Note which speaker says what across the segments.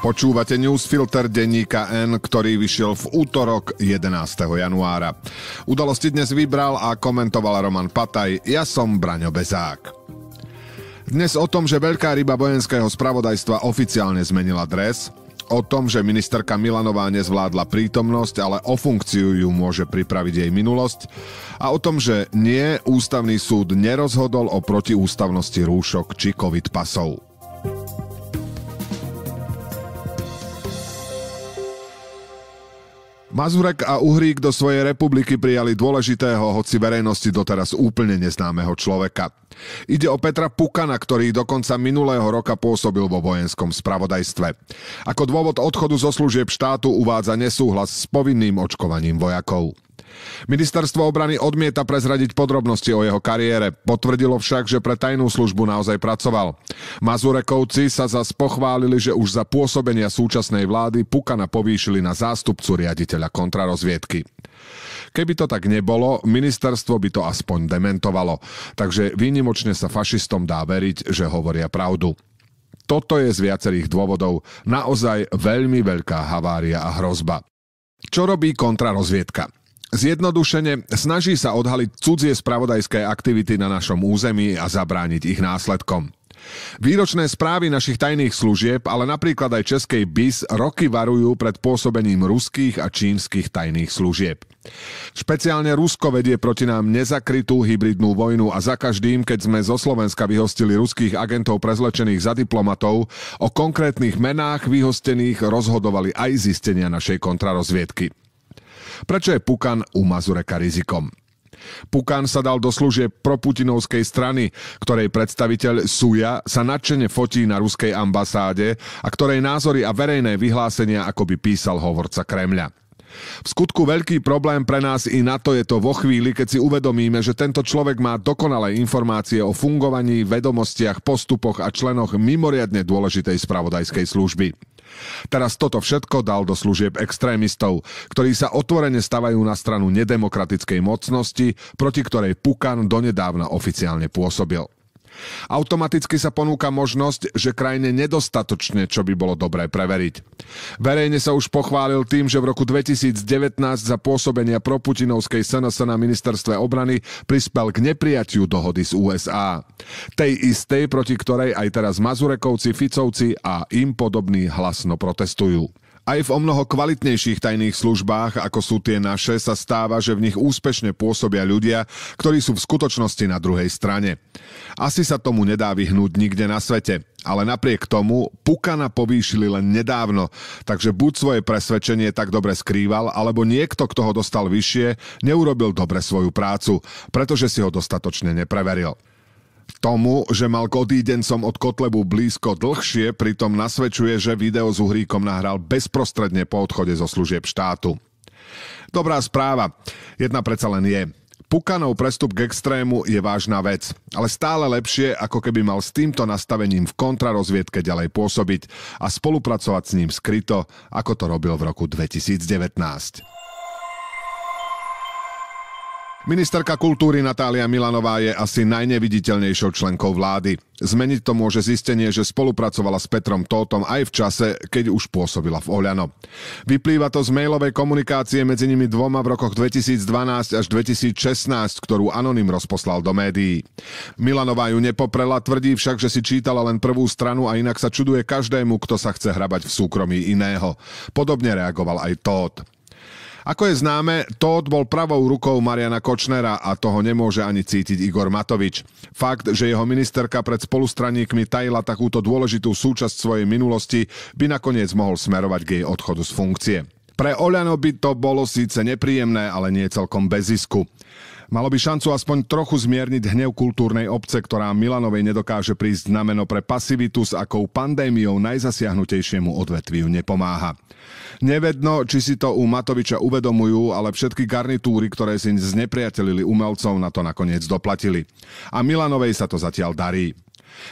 Speaker 1: Počúvate newsfilter denníka N, ktorý vyšiel v útorok 11. januára. Udalosti dnes vybral a komentoval Roman Pataj, ja som Braňo Bezák. Dnes o tom, že veľká ryba vojenského spravodajstva oficiálne zmenila dres, o tom, že ministerka Milanová nezvládla prítomnosť, ale o funkciu ju môže pripraviť jej minulosť a o tom, že nie, ústavný súd nerozhodol o protiústavnosti rúšok či covid pasov. Mazurek a Uhrík do svojej republiky prijali dôležitého, hoci verejnosti doteraz úplne neznámeho človeka. Ide o Petra Pukana, ktorý do konca minulého roka pôsobil vo vojenskom spravodajstve. Ako dôvod odchodu zo služieb štátu uvádza nesúhlas s povinným očkovaním vojakov. Ministerstvo obrany odmieta prezradiť podrobnosti o jeho kariére, potvrdilo však, že pre tajnú službu naozaj pracoval. Mazurekovci sa zas pochválili, že už za pôsobenia súčasnej vlády Pukana povýšili na zástupcu riaditeľa kontrarozviedky. Keby to tak nebolo, ministerstvo by to aspoň dementovalo. Takže výnimočne sa fašistom dá veriť, že hovoria pravdu. Toto je z viacerých dôvodov naozaj veľmi veľká havária a hrozba. Čo robí kontrarozviedka? Zjednodušene, snaží sa odhaliť cudzie spravodajské aktivity na našom území a zabrániť ich následkom. Výročné správy našich tajných služieb, ale napríklad aj českej BIS, roky varujú pred pôsobením ruských a čínskych tajných služieb. Špeciálne Rusko vedie proti nám nezakrytú hybridnú vojnu a za každým, keď sme zo Slovenska vyhostili ruských agentov prezlečených za diplomatov, o konkrétnych menách vyhostených rozhodovali aj zistenia našej kontrarozviedky prečo je Pukan u Mazureka rizikom. Pukan sa dal do služie proputinovskej strany, ktorej predstaviteľ Suja sa nadšene fotí na ruskej ambasáde a ktorej názory a verejné vyhlásenia akoby písal hovorca Kremľa. V skutku veľký problém pre nás i na to je to vo chvíli, keď si uvedomíme, že tento človek má dokonalé informácie o fungovaní, vedomostiach, postupoch a členoch mimoriadne dôležitej spravodajskej služby. Teraz toto všetko dal do služieb extrémistov, ktorí sa otvorene stavajú na stranu nedemokratickej mocnosti, proti ktorej Pukan donedávna oficiálne pôsobil. Automaticky sa ponúka možnosť, že krajine nedostatočne, čo by bolo dobré preveriť. Verejne sa už pochválil tým, že v roku 2019 za pôsobenia proputinovskej SNS na ministerstve obrany prispel k nepriatiu dohody z USA. Tej istej, proti ktorej aj teraz Mazurekovci, Ficovci a im podobní hlasno protestujú. Aj v o mnoho kvalitnejších tajných službách, ako sú tie naše, sa stáva, že v nich úspešne pôsobia ľudia, ktorí sú v skutočnosti na druhej strane. Asi sa tomu nedá vyhnúť nikde na svete, ale napriek tomu Pukana povýšili len nedávno, takže buď svoje presvedčenie tak dobre skrýval, alebo niekto, kto ho dostal vyššie, neurobil dobre svoju prácu, pretože si ho dostatočne nepreveril tomu, že mal k som od Kotlebu blízko dlhšie, pritom nasvedčuje, že video s Uhríkom nahral bezprostredne po odchode zo služieb štátu. Dobrá správa. Jedna predsa len je. Pukanov prestup k extrému je vážna vec, ale stále lepšie, ako keby mal s týmto nastavením v kontrarozviedke ďalej pôsobiť a spolupracovať s ním skryto, ako to robil v roku 2019. Ministerka kultúry Natália Milanová je asi najneviditeľnejšou členkou vlády. Zmeniť to môže zistenie, že spolupracovala s Petrom Tótom aj v čase, keď už pôsobila v Oľano. Vyplýva to z mailovej komunikácie medzi nimi dvoma v rokoch 2012 až 2016, ktorú Anonym rozposlal do médií. Milanová ju nepoprela, tvrdí však, že si čítala len prvú stranu a inak sa čuduje každému, kto sa chce hrabať v súkromí iného. Podobne reagoval aj Tóth. Ako je známe, Tóth bol pravou rukou Mariana Kočnera a toho nemôže ani cítiť Igor Matovič. Fakt, že jeho ministerka pred spolustraníkmi tajila takúto dôležitú súčasť svojej minulosti, by nakoniec mohol smerovať k jej odchodu z funkcie. Pre Oľano by to bolo síce nepríjemné, ale nie celkom bez zisku. Malo by šancu aspoň trochu zmierniť hnev kultúrnej obce, ktorá Milanovej nedokáže prísť znameno pre pasivitu, s akou pandémiou najzasiahnutejšiemu odvetviu nepomáha. Nevedno, či si to u Matoviča uvedomujú, ale všetky garnitúry, ktoré si znepriatelili umelcov, na to nakoniec doplatili. A Milanovej sa to zatiaľ darí.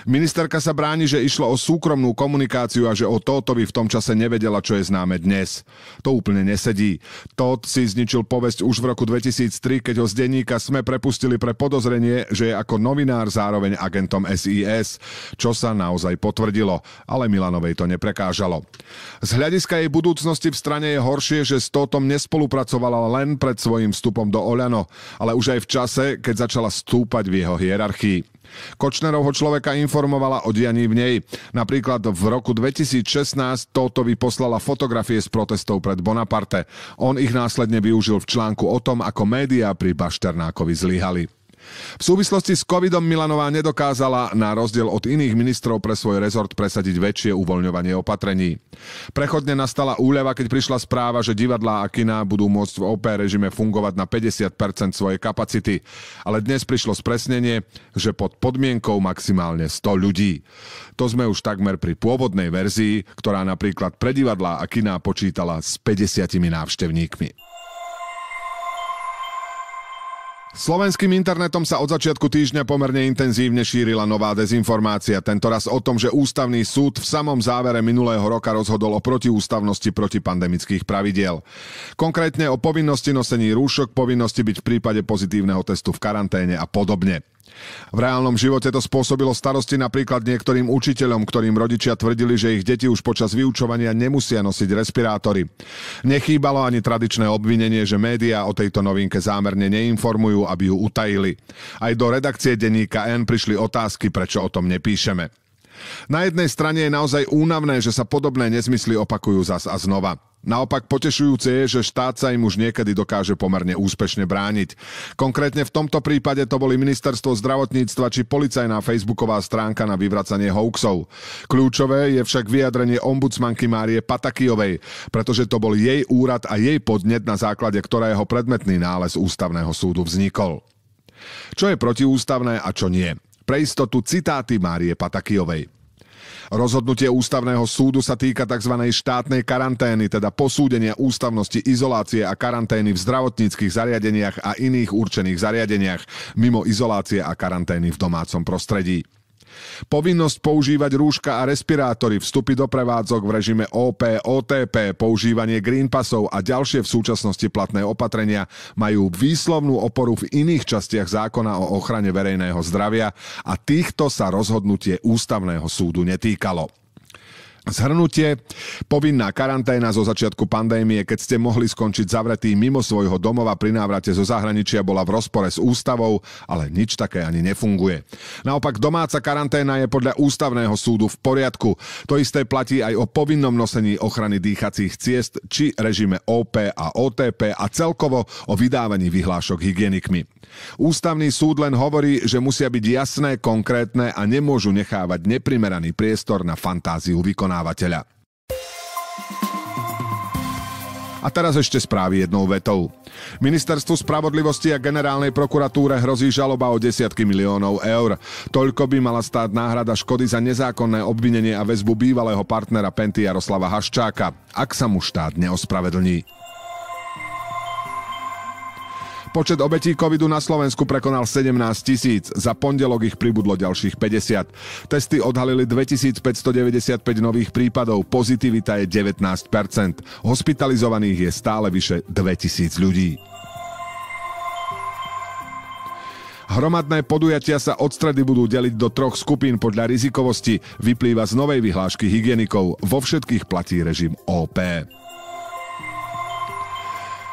Speaker 1: Ministerka sa bráni, že išlo o súkromnú komunikáciu a že o by v tom čase nevedela, čo je známe dnes. To úplne nesedí. Tót si zničil povesť už v roku 2003, keď ho z denníka SME prepustili pre podozrenie, že je ako novinár zároveň agentom SIS, čo sa naozaj potvrdilo, ale Milanovej to neprekážalo. Z hľadiska jej budúcnosti v strane je horšie, že s Tótom nespolupracovala len pred svojim vstupom do Oľano, ale už aj v čase, keď začala stúpať v jeho hierarchii. Kočnerovho človeka informovala o dianí v nej. Napríklad v roku 2016 toto vyposlala fotografie z protestov pred Bonaparte. On ich následne využil v článku o tom, ako médiá pri Bašternákovi zlyhali. V súvislosti s covidom Milanová nedokázala na rozdiel od iných ministrov pre svoj rezort presadiť väčšie uvoľňovanie opatrení. Prechodne nastala úleva, keď prišla správa, že divadlá a kina budú môcť v OP režime fungovať na 50% svojej kapacity. Ale dnes prišlo spresnenie, že pod podmienkou maximálne 100 ľudí. To sme už takmer pri pôvodnej verzii, ktorá napríklad pre divadlá a kina počítala s 50 návštevníkmi. Slovenským internetom sa od začiatku týždňa pomerne intenzívne šírila nová dezinformácia. Tentoraz o tom, že ústavný súd v samom závere minulého roka rozhodol o protiústavnosti protipandemických pravidiel. Konkrétne o povinnosti nosení rúšok, povinnosti byť v prípade pozitívneho testu v karanténe a podobne. V reálnom živote to spôsobilo starosti napríklad niektorým učiteľom, ktorým rodičia tvrdili, že ich deti už počas vyučovania nemusia nosiť respirátory. Nechýbalo ani tradičné obvinenie, že médiá o tejto novinke zámerne neinformujú aby ju utajili. Aj do redakcie denníka N prišli otázky, prečo o tom nepíšeme. Na jednej strane je naozaj únavné, že sa podobné nezmysly opakujú zas a znova. Naopak potešujúce je, že štát sa im už niekedy dokáže pomerne úspešne brániť. Konkrétne v tomto prípade to boli ministerstvo zdravotníctva či policajná facebooková stránka na vyvracanie hoaxov. Kľúčové je však vyjadrenie ombudsmanky Márie Patakijovej, pretože to bol jej úrad a jej podnet, na základe ktorého predmetný nález ústavného súdu vznikol. Čo je protiústavné a čo nie? pre istotu citáty Márie Patakijovej. Rozhodnutie ústavného súdu sa týka tzv. štátnej karantény, teda posúdenia ústavnosti izolácie a karantény v zdravotníckých zariadeniach a iných určených zariadeniach, mimo izolácie a karantény v domácom prostredí. Povinnosť používať rúška a respirátory, vstupy do prevádzok v režime OP, OTP, používanie green pasov a ďalšie v súčasnosti platné opatrenia majú výslovnú oporu v iných častiach zákona o ochrane verejného zdravia a týchto sa rozhodnutie ústavného súdu netýkalo. Zhrnutie, povinná karanténa zo začiatku pandémie, keď ste mohli skončiť zavretý mimo svojho domova pri návrate zo zahraničia, bola v rozpore s ústavou, ale nič také ani nefunguje. Naopak domáca karanténa je podľa ústavného súdu v poriadku. To isté platí aj o povinnom nosení ochrany dýchacích ciest či režime OP a OTP a celkovo o vydávaní vyhlášok hygienikmi. Ústavný súd len hovorí, že musia byť jasné, konkrétne a nemôžu nechávať neprimeraný priestor na fantáziu vykonávania vykonávateľa. A teraz ešte správy jednou vetou. Ministerstvu spravodlivosti a generálnej prokuratúre hrozí žaloba o desiatky miliónov eur. Toľko by mala stáť náhrada škody za nezákonné obvinenie a väzbu bývalého partnera Penty Jaroslava Haščáka, ak sa mu štát neospravedlní. Počet obetí covidu na Slovensku prekonal 17 tisíc, za pondelok ich pribudlo ďalších 50. Testy odhalili 2595 nových prípadov, pozitivita je 19%. Hospitalizovaných je stále vyše 2000 ľudí. Hromadné podujatia sa od stredy budú deliť do troch skupín podľa rizikovosti. Vyplýva z novej vyhlášky hygienikov. Vo všetkých platí režim OP.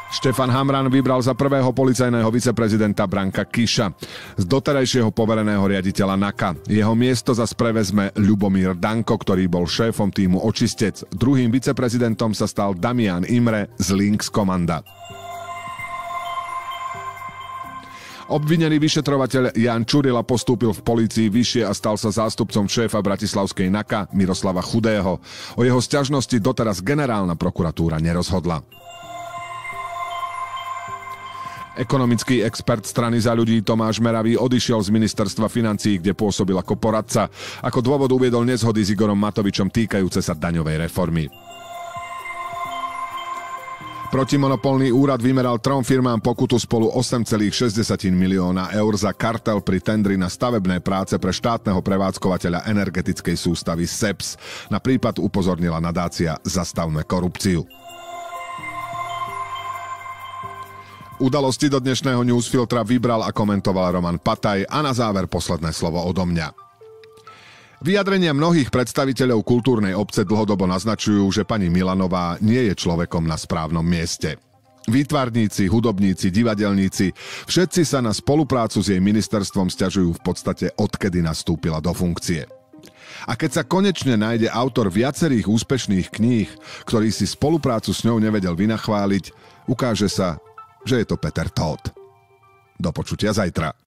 Speaker 1: Štefan Hamran vybral za prvého policajného viceprezidenta Branka Kiša z doterajšieho povereného riaditeľa NAKA. Jeho miesto zas prevezme Ľubomír Danko, ktorý bol šéfom týmu Očistec. Druhým viceprezidentom sa stal Damian Imre z Links Komanda. Obvinený vyšetrovateľ Jan Čurila postúpil v polícii vyššie a stal sa zástupcom šéfa bratislavskej NAKA Miroslava Chudého. O jeho sťažnosti doteraz generálna prokuratúra nerozhodla. Ekonomický expert strany za ľudí Tomáš Meravý odišiel z ministerstva financií, kde pôsobil ako poradca. Ako dôvod uviedol nezhody s Igorom Matovičom týkajúce sa daňovej reformy. Protimonopolný úrad vymeral trom firmám pokutu spolu 8,6 milióna eur za kartel pri tendri na stavebné práce pre štátneho prevádzkovateľa energetickej sústavy SEPS. Na prípad upozornila nadácia Zastavme korupciu. Udalosti do dnešného newsfiltra vybral a komentoval Roman Pataj a na záver posledné slovo odo mňa. Vyjadrenia mnohých predstaviteľov kultúrnej obce dlhodobo naznačujú, že pani Milanová nie je človekom na správnom mieste. Výtvarníci, hudobníci, divadelníci, všetci sa na spoluprácu s jej ministerstvom stiažujú v podstate odkedy nastúpila do funkcie. A keď sa konečne nájde autor viacerých úspešných kníh, ktorý si spoluprácu s ňou nevedel vynachváliť, ukáže sa, že je to Peter Todd. Do počutia zajtra.